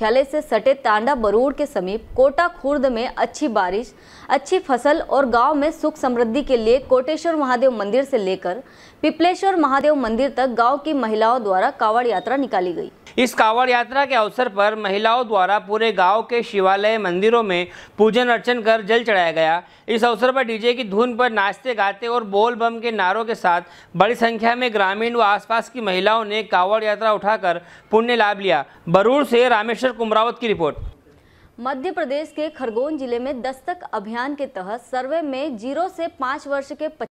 मुख्यालय से सटे तांडा बरूड़ के समीप कोटा खुर्द में अच्छी बारिश अच्छी फसल और गांव में सुख समृद्धि के लिए कोटेश्वर महादेव मंदिर से लेकर पिपलेश्वर महादेव मंदिर तक गांव की महिलाओं द्वारा कावड़ यात्रा निकाली गई इस कांवड़ यात्रा के अवसर पर महिलाओं द्वारा पूरे गांव के शिवालय मंदिरों में पूजन अर्चन कर जल चढ़ाया गया इस अवसर पर डीजे की धुन पर नाचते गाते और बोल बम के नारों के साथ बड़ी संख्या में ग्रामीण व आसपास की महिलाओं ने कांवड़ यात्रा उठाकर पुण्य लाभ लिया बरूर से रामेश्वर कुमरावत की रिपोर्ट मध्य प्रदेश के खरगोन जिले में दस्तक अभियान के तहत सर्वे में जीरो से पाँच वर्ष के